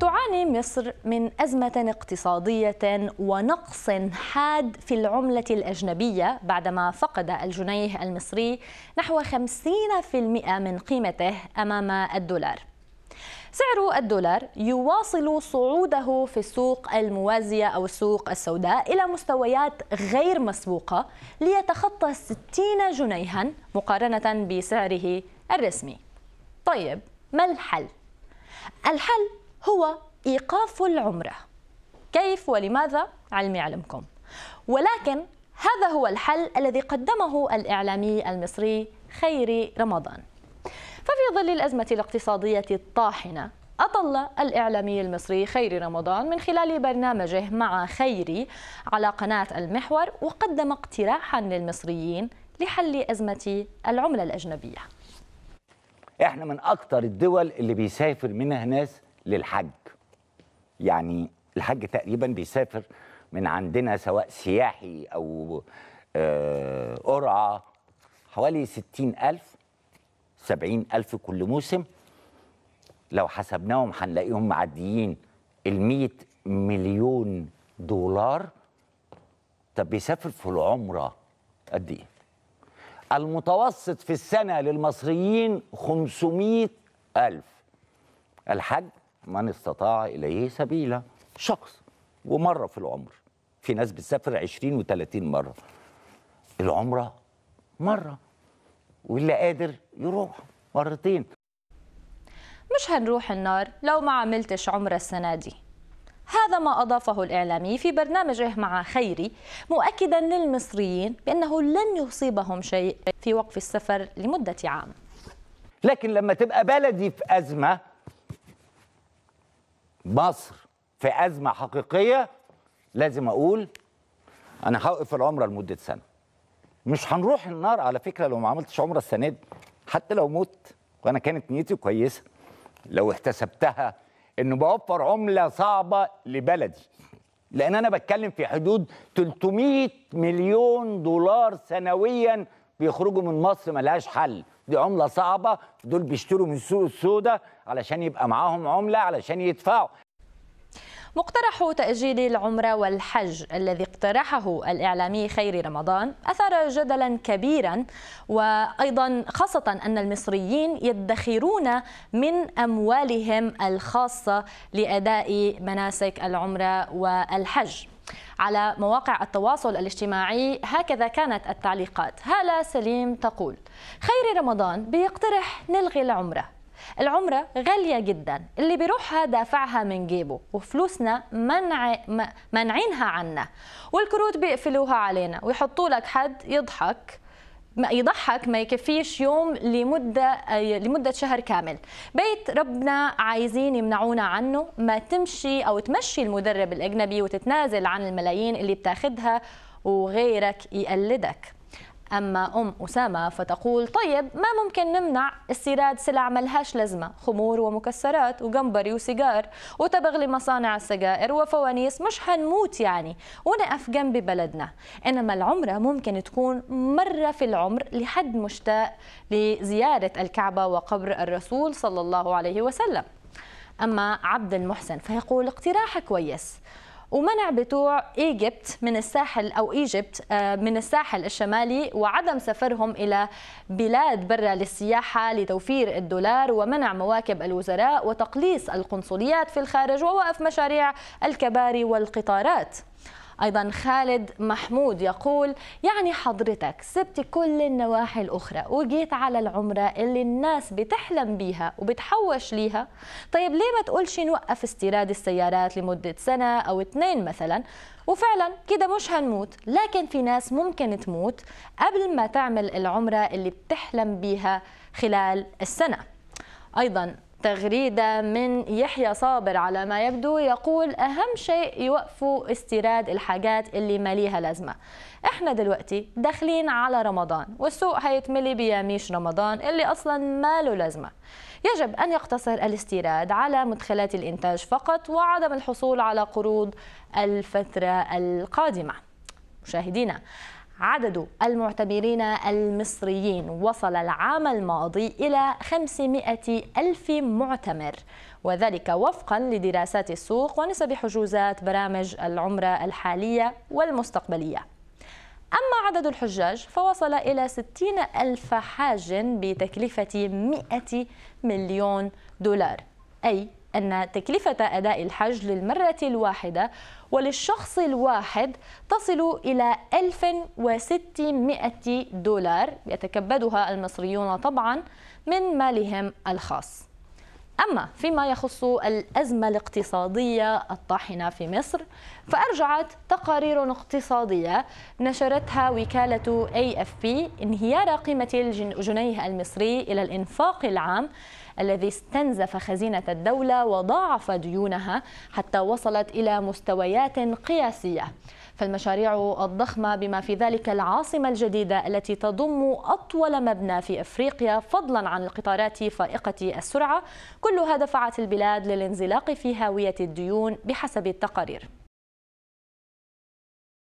تعاني مصر من أزمة اقتصادية ونقص حاد في العملة الأجنبية بعدما فقد الجنيه المصري نحو 50% من قيمته أمام الدولار سعر الدولار يواصل صعوده في السوق الموازية أو السوق السوداء إلى مستويات غير مسبوقة ليتخطى 60 جنيها مقارنة بسعره الرسمي طيب ما الحل؟ الحل هو إيقاف العمرة كيف ولماذا؟ علمي علمكم ولكن هذا هو الحل الذي قدمه الإعلامي المصري خيري رمضان ففي ظل الأزمة الاقتصادية الطاحنة أطل الإعلامي المصري خيري رمضان من خلال برنامجه مع خيري على قناة المحور وقدم اقتراحا للمصريين لحل أزمة العملة الأجنبية احنا من أكثر الدول اللي بيسافر منها ناس للحج يعني الحج تقريبا بيسافر من عندنا سواء سياحي أو آه، قرعة حوالي 60 ألف 70 ألف كل موسم لو حسبناهم هنلاقيهم معديين ال مليون دولار طب بيسافر في العمرة قد إيه؟ المتوسط في السنة للمصريين 500 ألف الحج من استطاع إليه سبيلا شخص ومرة في العمر في ناس بتسافر 20 و30 مرة العمرة مرة واللي قادر يروح مرتين مش هنروح النار لو ما عملتش عمرة السنة دي هذا ما أضافه الإعلامي في برنامجه مع خيري مؤكدا للمصريين بأنه لن يصيبهم شيء في وقف السفر لمدة عام لكن لما تبقى بلدي في أزمة مصر في أزمة حقيقية لازم أقول أنا هوقف العمرة لمدة سنة مش هنروح النار على فكرة لو ما عملتش عمرة السنة دي حتى لو مت وأنا كانت نيتي كويسة لو احتسبتها إنه بوفر عملة صعبة لبلدي لأن أنا بتكلم في حدود 300 مليون دولار سنوياً بيخرجوا من مصر ملهاش حل دي عمله صعبه دول بيشتروا من السوق السوداء علشان يبقى معاهم عمله علشان يدفعوا مقترح تأجيل العمرة والحج الذي اقترحه الإعلامي خيري رمضان أثار جدلا كبيرا وأيضا خاصة أن المصريين يدخرون من أموالهم الخاصة لأداء مناسك العمرة والحج على مواقع التواصل الاجتماعي هكذا كانت التعليقات هالة سليم تقول خير رمضان بيقترح نلغي العمرة العمرة غالية جدا اللي بيروحها دافعها من جيبه وفلوسنا منع... منعينها عنا والكروت بيقفلوها علينا ويحطوا لك حد يضحك يضحك ما يكفيش يوم لمده آه، لمده شهر كامل بيت ربنا عايزين يمنعونا عنه ما تمشي او تمشي المدرب الاجنبي وتتنازل عن الملايين اللي بتاخدها وغيرك يقلدك أما أم أسامة فتقول طيب ما ممكن نمنع استيراد سلع ملهاش لازمة خمور ومكسرات وجمبري وسيجار وتبغ لمصانع السجائر وفوانيس مش هنموت يعني ونقف جنب بلدنا إنما العمرة ممكن تكون مرة في العمر لحد مشتاق لزيارة الكعبة وقبر الرسول صلى الله عليه وسلم أما عبد المحسن فيقول اقتراح كويس ومنع بتوع ايجيبت من الساحل او ايجيبت آه، من الساحل الشمالي وعدم سفرهم الى بلاد برا للسياحه لتوفير الدولار ومنع مواكب الوزراء وتقليص القنصليات في الخارج ووقف مشاريع الكباري والقطارات. أيضا خالد محمود يقول يعني حضرتك سبت كل النواحي الأخرى وجيت على العمرة اللي الناس بتحلم بيها وبتحوش ليها طيب ليه ما تقولش نوقف استيراد السيارات لمدة سنة أو اتنين مثلا وفعلا كده مش هنموت لكن في ناس ممكن تموت قبل ما تعمل العمرة اللي بتحلم بيها خلال السنة أيضا تغريدة من يحيى صابر على ما يبدو يقول أهم شيء يوقفوا استيراد الحاجات اللي ماليها لازمة احنا دلوقتي داخلين على رمضان والسوق هيتملي بياميش رمضان اللي أصلا ماله لازمة يجب أن يقتصر الاستيراد على مدخلات الإنتاج فقط وعدم الحصول على قروض الفترة القادمة مشاهدينا عدد المعتمرين المصريين وصل العام الماضي إلى 500 ألف معتمر وذلك وفقا لدراسات السوق ونسب حجوزات برامج العمرة الحالية والمستقبلية أما عدد الحجاج فوصل إلى 60 ألف حاج بتكلفة 100 مليون دولار أي أن تكلفة أداء الحج للمرة الواحدة وللشخص الواحد تصل إلى 1600 دولار يتكبدها المصريون طبعا من مالهم الخاص أما فيما يخص الأزمة الاقتصادية الطاحنة في مصر فأرجعت تقارير اقتصادية نشرتها وكالة AFP انهيار قيمة الجنيه المصري إلى الإنفاق العام الذي استنزف خزينة الدولة وضاعف ديونها حتى وصلت إلى مستويات قياسية فالمشاريع الضخمة بما في ذلك العاصمة الجديدة التي تضم أطول مبنى في إفريقيا فضلا عن القطارات فائقة السرعة كلها دفعت البلاد للانزلاق في هاوية الديون بحسب التقارير